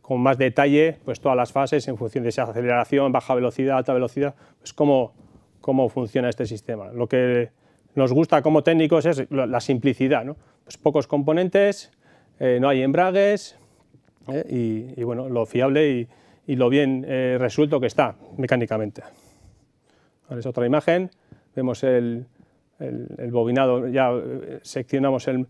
con más detalle pues, todas las fases en función de esa aceleración, baja velocidad, alta velocidad, pues cómo, cómo funciona este sistema. Lo que nos gusta como técnicos es la simplicidad, ¿no? Pues pocos componentes, eh, no hay embragues, ¿eh? y, bueno, lo fiable y, lo bien eh, resuelto que está mecánicamente. es otra imagen, vemos el, bobinado, ya eh, seccionamos el,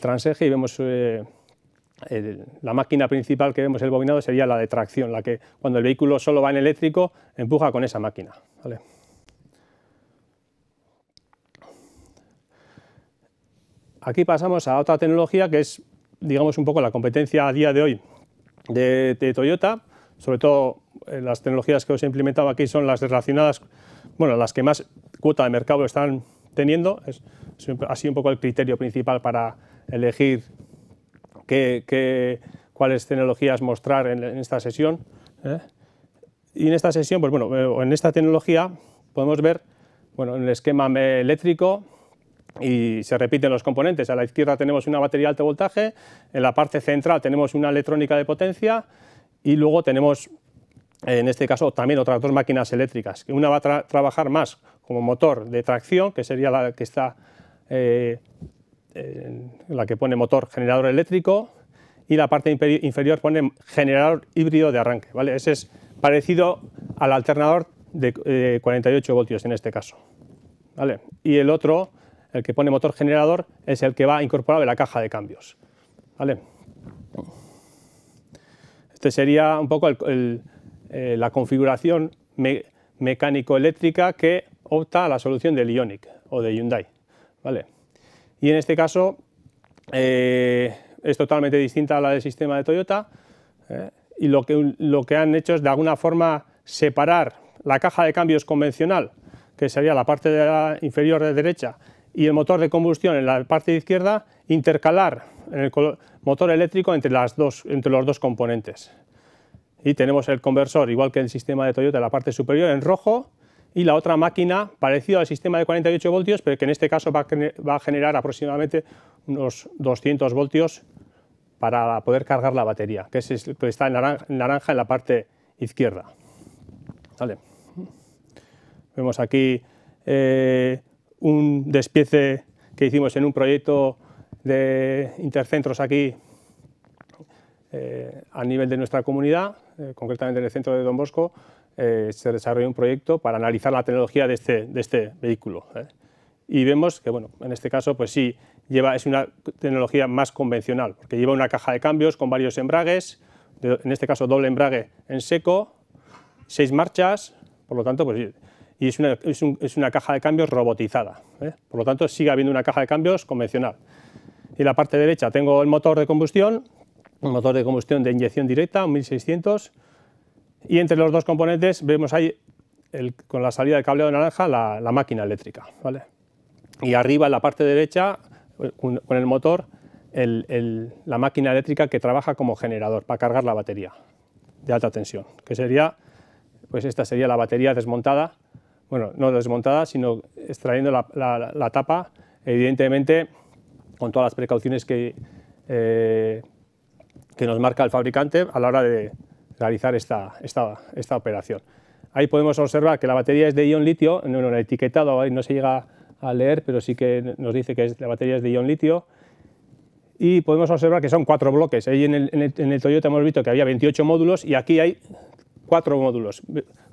transeje y vemos la máquina principal que vemos el bobinado sería la de tracción, la que cuando el vehículo solo va en eléctrico empuja con esa máquina. Aquí pasamos a otra tecnología que es digamos, un poco la competencia a día de hoy de, Toyota, sobre todo eh, las tecnologías que os he implementado aquí son las relacionadas, bueno, las que más cuota de mercado están teniendo, es, ha un poco el criterio principal para elegir cuáles tecnologías mostrar en, esta sesión. ¿eh? Y en esta sesión, pues bueno, eh, en esta tecnología podemos ver, bueno, en el esquema eléctrico, y se repiten los componentes. A la izquierda tenemos una batería de alto voltaje, en la parte central tenemos una electrónica de potencia y luego tenemos, en este caso, también otras dos máquinas eléctricas, una va a trabajar más como motor de tracción, que sería la que está eh, la que pone motor generador eléctrico y la parte inferior pone generador híbrido de arranque. ¿vale? Ese es parecido al alternador de 48 eh, voltios en este caso. ¿vale? Y el otro el que pone motor generador es el que va incorporado en la caja de cambios. ¿vale? Este sería un poco eh, la configuración mecánico-eléctrica que opta a la solución del Ionic o de Hyundai. ¿vale? Y en este caso eh, es totalmente distinta a la del sistema de Toyota eh, y lo que, lo que han hecho es de alguna forma separar la caja de cambios convencional, que sería la parte de inferior de derecha, y el motor de combustión en la parte izquierda, intercalar en el motor eléctrico entre, las dos, entre los dos componentes. Y tenemos el conversor, igual que el sistema de Toyota, en la parte superior en rojo, y la otra máquina parecido al sistema de 48 voltios, pero que en este caso va a generar aproximadamente unos 200 voltios para poder cargar la batería, que es que está en naranja, en la parte izquierda. Vemos aquí eh, un despiece que hicimos en un proyecto de intercentros aquí eh, a nivel de nuestra comunidad, eh, concretamente en el centro de Don Bosco, eh, se desarrolló un proyecto para analizar la tecnología de este, este vehículo. Y vemos que, bueno, en este caso, pues sí, lleva, es una tecnología más convencional, porque lleva una caja de cambios con varios embragues, en este caso doble embrague en seco, seis marchas, por lo tanto, pues y es una, caja de cambios robotizada. ¿eh? Por lo tanto, sigue habiendo una caja de cambios convencional. Y en la parte derecha tengo el motor de combustión, un motor de combustión de inyección directa, 1600, y entre los dos componentes vemos ahí, con la salida del cableado naranja, la, máquina eléctrica. ¿vale? Y arriba, en la parte derecha, con el motor, la máquina eléctrica que trabaja como generador para cargar la batería de alta tensión, que sería, pues esta sería la batería desmontada bueno, no desmontada, sino extrayendo la, tapa, evidentemente con todas las precauciones eh, que, nos marca el fabricante a la hora de realizar esta, operación. Ahí podemos observar que la batería es de ion litio, en el etiquetado no se llega a leer, pero sí que nos dice que es, la batería es de ion litio, y podemos observar que son cuatro bloques. Ahí en el, en el Toyota hemos visto que había 28 módulos y aquí hay cuatro módulos.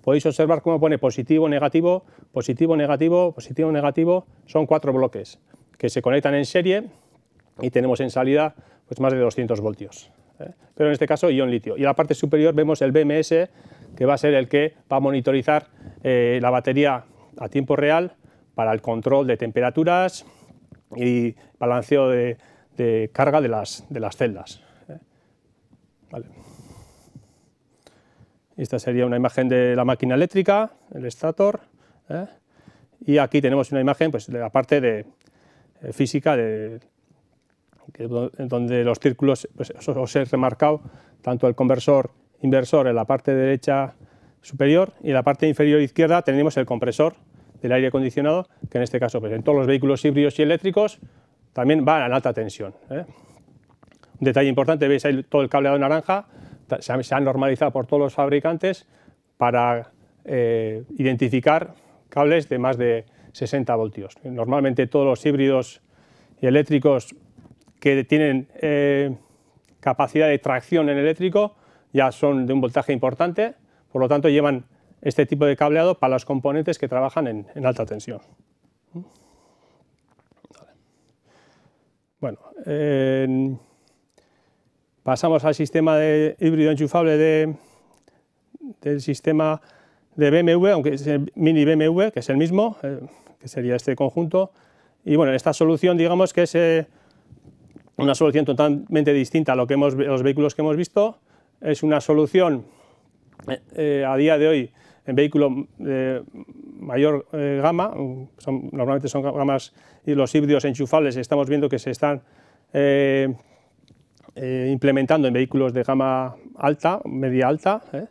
Podéis observar cómo pone positivo, negativo, positivo, negativo, positivo, negativo. Son cuatro bloques que se conectan en serie y tenemos en salida pues, más de 200 voltios. ¿eh? Pero en este caso, ion litio. Y en la parte superior vemos el BMS, que va a ser el que va a monitorizar eh, la batería a tiempo real para el control de temperaturas y balanceo de, carga de las, de las celdas. ¿eh? Esta sería una imagen de la máquina eléctrica, el estator. ¿eh? Y aquí tenemos una imagen pues, de la parte de, eh, física, de, donde los círculos, pues, os he remarcado, tanto el conversor inversor en la parte derecha superior y en la parte inferior izquierda tenemos el compresor del aire acondicionado, que en este caso pues, en todos los vehículos híbridos y eléctricos también van a alta tensión. ¿eh? Un detalle importante, veis ahí todo el cableado naranja, se han normalizado por todos los fabricantes para eh, identificar cables de más de 60 voltios. Normalmente todos los híbridos y eléctricos que tienen eh, capacidad de tracción en eléctrico ya son de un voltaje importante, por lo tanto llevan este tipo de cableado para los componentes que trabajan en, alta tensión. Bueno, Pasamos al sistema de híbrido enchufable del sistema de BMW, aunque es el mini BMW, que es el mismo, eh, que sería este conjunto. Y bueno, esta solución digamos que es eh, una solución totalmente distinta a lo que hemos, los vehículos que hemos visto. Es una solución eh, a día de hoy en vehículos de mayor gama, normalmente son gamas y los híbridos enchufables, estamos viendo que se están eh, implementando en vehículos de gama alta, media alta. ¿eh?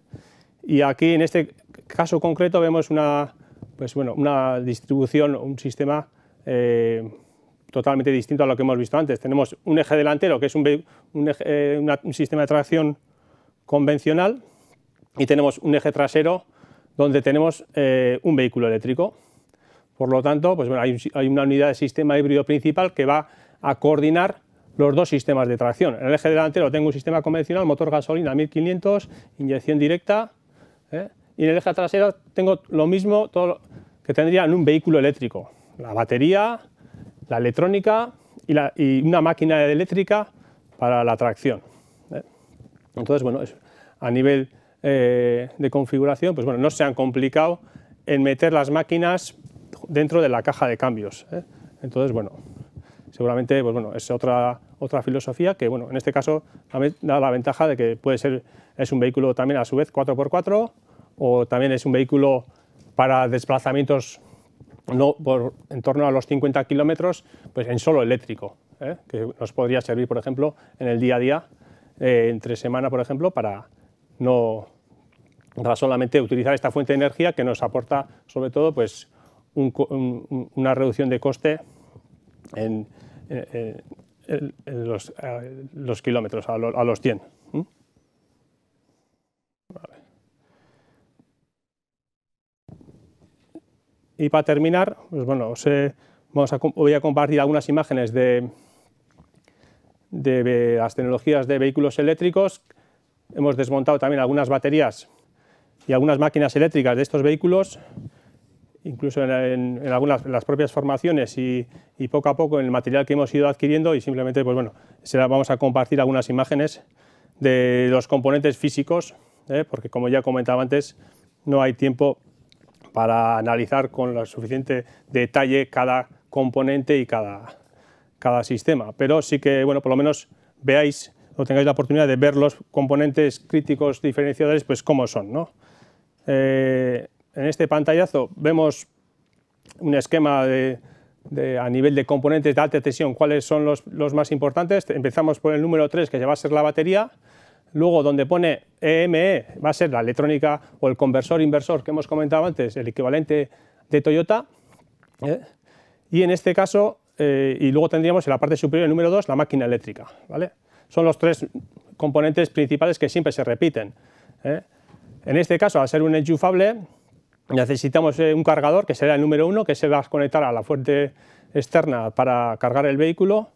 Y aquí en este caso concreto vemos una, pues bueno, una distribución, un sistema eh, totalmente distinto a lo que hemos visto antes. Tenemos un eje delantero que es un, sistema de tracción convencional y tenemos un eje trasero donde tenemos un vehículo eléctrico. Por lo tanto, pues bueno, hay una unidad de sistema híbrido principal que va a coordinar los dos sistemas de tracción. En el eje delantero tengo un sistema convencional, motor gasolina 1500, inyección directa, ¿eh? y en el eje trasero tengo lo mismo que tendría en un vehículo eléctrico. La batería, la electrónica y, una máquina eléctrica para la tracción. ¿eh? Entonces, bueno, a nivel eh, de configuración, pues bueno, no se han complicado en meter las máquinas dentro de la caja de cambios. Entonces, bueno, seguramente pues bueno, es otra, otra filosofía que bueno, en este caso da la ventaja de que puede ser, es un vehículo también a su vez 4x4 o también es un vehículo para desplazamientos no por, en torno a los 50 kilómetros pues en solo eléctrico, ¿eh? que nos podría servir por ejemplo en el día a día, eh, entre semana por ejemplo, para no solamente utilizar esta fuente de energía que nos aporta sobre todo pues una reducción de coste en, los, kilómetros, a, los 100. Y para terminar, pues bueno, os voy a compartir algunas imágenes de las tecnologías de vehículos eléctricos. Hemos desmontado también algunas baterías y algunas máquinas eléctricas de estos vehículos incluso en, algunas las propias formaciones y, poco a poco en el material que hemos ido adquiriendo y simplemente pues bueno, vamos a compartir algunas imágenes de los componentes físicos, ¿eh? porque como ya comentaba antes, no hay tiempo para analizar con la suficiente detalle cada componente y cada, cada sistema, pero sí que bueno, por lo menos veáis o tengáis la oportunidad de ver los componentes críticos diferenciadores, pues cómo son. ¿no? Eh, en este pantallazo vemos un esquema de, a nivel de componentes de alta tensión, cuáles son los, más importantes. Empezamos por el número 3, que va a ser la batería. Luego, donde pone EME, e, va a ser la electrónica o el conversor inversor que hemos comentado antes, el equivalente de Toyota. ¿eh? Y en este caso, eh, y luego tendríamos en la parte superior, el número 2, la máquina eléctrica. ¿vale? Son los tres componentes principales que siempre se repiten. ¿eh? En este caso, al ser un enchufable, necesitamos eh, un cargador, que será el número uno, que se va a conectar a la fuente externa para cargar el vehículo.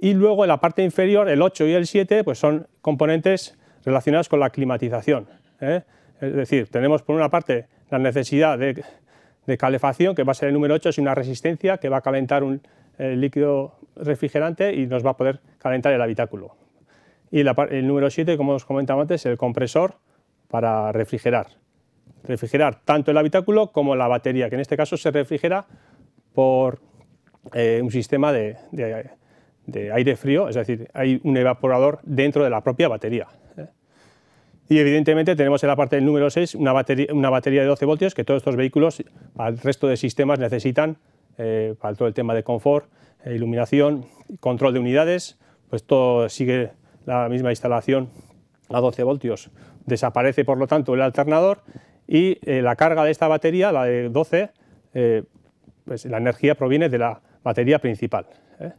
Y luego en la parte inferior, el 8 y el 7, pues son componentes relacionados con la climatización. ¿eh? Es decir, tenemos por una parte la necesidad de, de, calefacción, que va a ser el número 8, es una resistencia que va a calentar un líquido refrigerante y nos va a poder calentar el habitáculo. Y el número 7, como os comentaba antes, es el compresor para refrigerar refrigerar tanto el habitáculo como la batería, que en este caso se refrigera por eh, un sistema de, aire frío, es decir, hay un evaporador dentro de la propia batería. ¿eh? Y evidentemente tenemos en la parte del número 6 una batería, una batería de 12 voltios que todos estos vehículos, al resto de sistemas, necesitan eh, para todo el tema de confort, iluminación, control de unidades, pues todo sigue la misma instalación a 12 voltios. Desaparece, por lo tanto, el alternador y eh, la carga de esta batería, la de 12, eh, pues la energía proviene de la batería principal. ¿eh?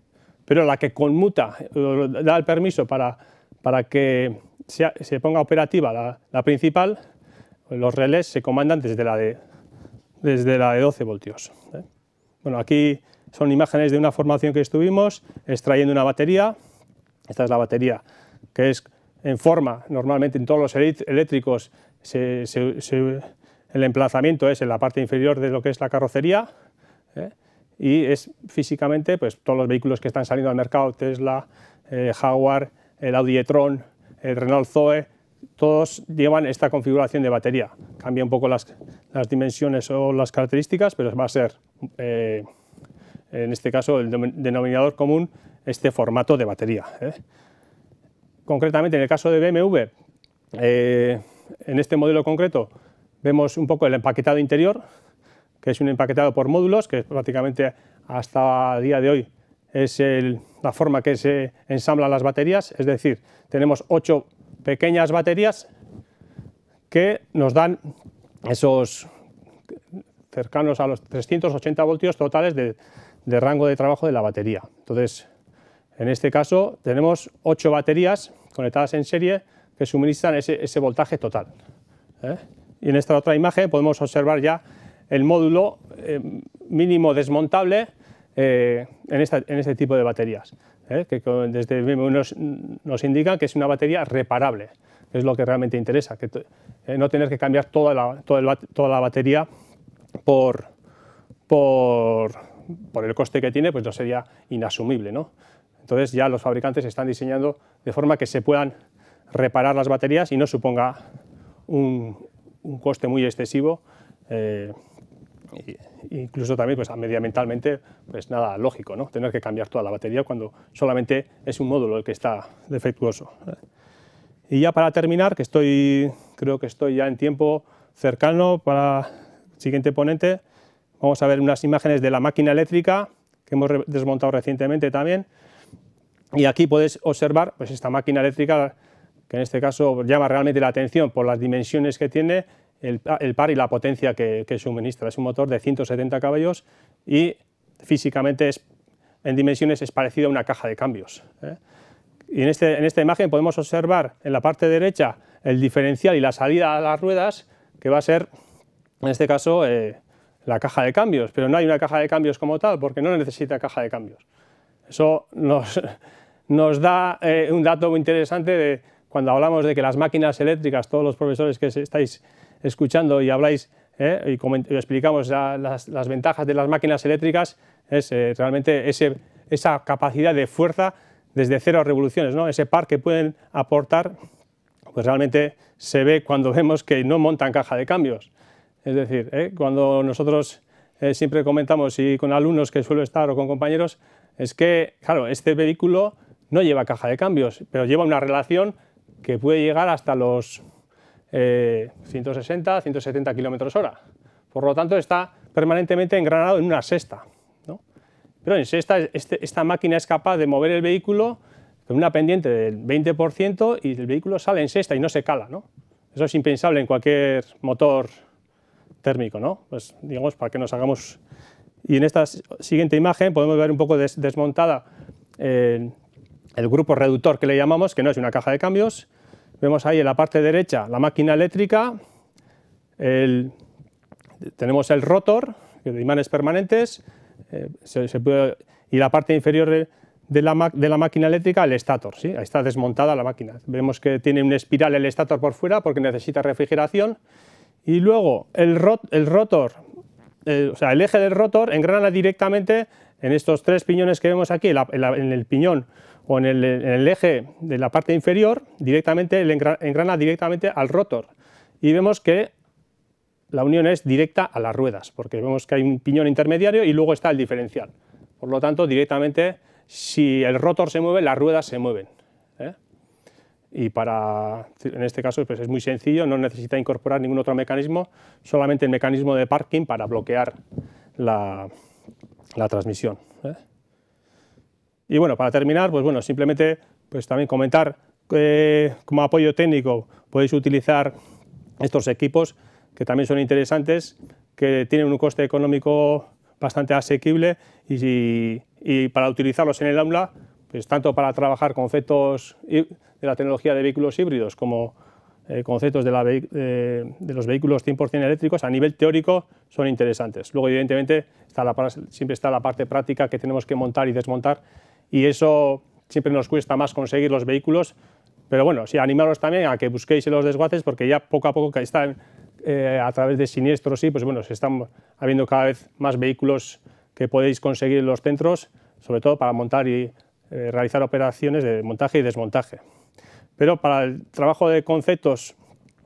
Pero la que conmuta, da el permiso para, para que se ponga operativa la, la, principal, los relés se comandan desde la de, desde la de 12 voltios. Bueno, aquí son imágenes de una formación que estuvimos extrayendo una batería. Esta es la batería que es en forma, normalmente en todos los eléctricos el emplazamiento es en la parte inferior de lo que es la carrocería ¿eh? y es físicamente pues, todos los vehículos que están saliendo al mercado, Tesla, eh, Jaguar, el Audi e-tron, el Renault Zoe, todos llevan esta configuración de batería. Cambia un poco las, dimensiones o las características, pero va a ser, eh, en este caso, el denominador común, este formato de batería. Concretamente, en el caso de BMW, en este modelo concreto vemos un poco el empaquetado interior, que es un empaquetado por módulos, que prácticamente hasta el día de hoy es la forma que se ensamblan las baterías, es decir, tenemos ocho pequeñas baterías que nos dan esos cercanos a los 380 voltios totales de, de rango de trabajo de la batería. Entonces, en este caso tenemos ocho baterías conectadas en serie que suministran ese, voltaje total. ¿eh? Y en esta otra imagen podemos observar ya el módulo eh, mínimo desmontable eh, en, este tipo de baterías, que desde nos, nos indica que es una batería reparable, que es lo que realmente interesa, que no tener que cambiar toda la, toda, la batería por, por, el coste que tiene, pues no sería inasumible. ¿no? Entonces ya los fabricantes están diseñando de forma que se puedan reparar las baterías y no suponga un, coste muy excesivo. Eh, incluso también pues, medioambientalmente, pues nada lógico, ¿no? tener que cambiar toda la batería cuando solamente es un módulo el que está defectuoso. Y ya para terminar, que estoy, creo que estoy ya en tiempo cercano para el siguiente ponente, vamos a ver unas imágenes de la máquina eléctrica que hemos desmontado recientemente también. Y aquí podéis observar pues, esta máquina eléctrica que en este caso llama realmente la atención por las dimensiones que tiene el, par y la potencia que, suministra. Es un motor de 170 caballos y físicamente es, en dimensiones es parecido a una caja de cambios. ¿eh? Y en, este, en esta imagen podemos observar en la parte derecha el diferencial y la salida a las ruedas, que va a ser, en este caso, eh, la caja de cambios, pero no hay una caja de cambios como tal, porque no necesita caja de cambios. Eso nos, nos da eh, un dato muy interesante de cuando hablamos de que las máquinas eléctricas, todos los profesores que estáis escuchando y habláis eh, y, explicamos las, ventajas de las máquinas eléctricas, es eh, realmente esa capacidad de fuerza desde cero revoluciones, ¿no? ese par que pueden aportar, pues realmente se ve cuando vemos que no montan caja de cambios. Es decir, eh, cuando nosotros siempre comentamos y con alumnos que suelo estar o con compañeros, es que, claro, este vehículo no lleva caja de cambios, pero lleva una relación que puede llegar hasta los 160, 170 km hora. Por lo tanto, está permanentemente engranado en una sexta, Pero en sexta este, esta máquina es capaz de mover el vehículo con una pendiente del 20% y el vehículo sale en sexta y no se cala. ¿no? Eso es impensable en cualquier motor térmico. ¿no? Pues, digamos, para que nos hagamos... Y en esta siguiente imagen podemos ver un poco desmontada eh, el grupo reductor que le llamamos, que no es una caja de cambios. Vemos ahí en la parte derecha la máquina eléctrica, tenemos el rotor de imanes permanentes eh, y la parte inferior de, la, máquina eléctrica, el estator. ¿sí? Ahí está desmontada la máquina. Vemos que tiene una espiral el estator por fuera porque necesita refrigeración. Y luego el, rotor, eh, o sea, el eje del rotor engrana directamente en estos tres piñones que vemos aquí, en el piñón o en el, eje de la parte inferior, directamente el engrana, directamente al rotor. Y vemos que la unión es directa a las ruedas, porque vemos que hay un piñón intermediario y luego está el diferencial. Por lo tanto, directamente, si el rotor se mueve, las ruedas se mueven. ¿eh? Y para, en este caso, pues es muy sencillo, no necesita incorporar ningún otro mecanismo, solamente el mecanismo de parking para bloquear la transmisión. Y bueno, para terminar, pues bueno, simplemente pues también comentar que eh, como apoyo técnico podéis utilizar estos equipos que también son interesantes, que tienen un coste económico bastante asequible y, para utilizarlos en el aula, pues tanto para trabajar conceptos de la tecnología de vehículos híbridos como eh, conceptos de, los vehículos 100% eléctricos a nivel teórico son interesantes. Luego, evidentemente, está siempre está la parte práctica que tenemos que montar y desmontar y eso siempre nos cuesta más conseguir los vehículos. Pero bueno, si animaros también a que busquéis en los desguaces porque ya poco a poco están eh, a través de siniestros, sí, pues bueno, se están habiendo cada vez más vehículos que podéis conseguir en los centros, sobre todo para montar y eh, realizar operaciones de montaje y desmontaje. Pero para el trabajo de conceptos,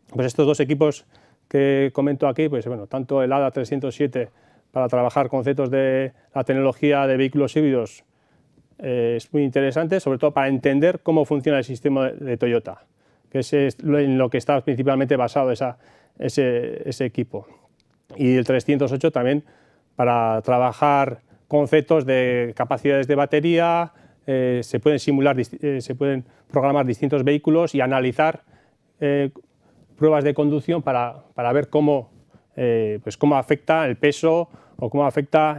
pues estos dos equipos que comento aquí, pues bueno, tanto el ADA 307 para trabajar conceptos de la tecnología de vehículos híbridos eh, es muy interesante, sobre todo para entender cómo funciona el sistema de, Toyota, que es, en lo que está principalmente basado ese, equipo. Y el 308 también para trabajar conceptos de capacidades de batería, eh, se pueden simular, eh, se pueden programar distintos vehículos y analizar pruebas de conducción para, ver cómo, pues cómo afecta el peso, o cómo afecta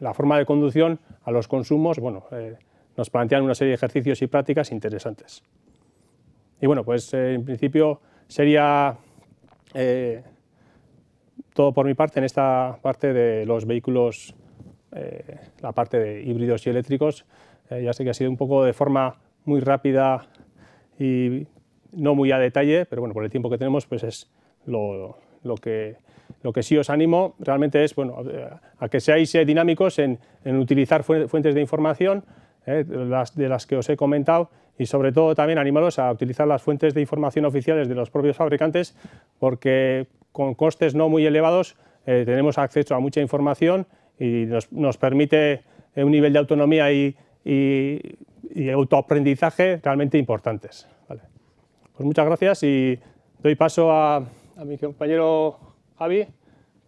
la forma de conducción a los consumos, bueno, eh, nos plantean una serie de ejercicios y prácticas interesantes. Y bueno, pues eh, en principio sería eh, todo por mi parte en esta parte de los vehículos, la parte de híbridos y eléctricos. ya sé que ha sido un poco de forma muy rápida y no muy a detalle, pero bueno, por el tiempo que tenemos, pues es lo que lo que sí os animo realmente es bueno, a que seáis eh, dinámicos en, utilizar fuentes de información, eh, de las que os he comentado, y sobre todo también animaros a utilizar las fuentes de información oficiales de los propios fabricantes, porque con costes no muy elevados eh, tenemos acceso a mucha información y nos, permite un nivel de autonomía y, autoaprendizaje realmente importantes. Pues muchas gracias y doy paso a mi compañero Javi,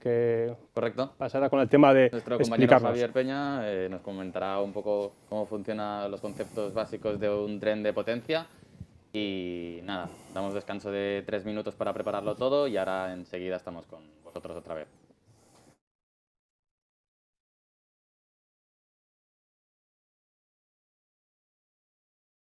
que Correcto. pasará con el tema de Nuestro compañero Javier Peña eh, nos comentará un poco cómo funcionan los conceptos básicos de un tren de potencia. Y nada, damos descanso de tres minutos para prepararlo todo y ahora enseguida estamos con vosotros otra vez.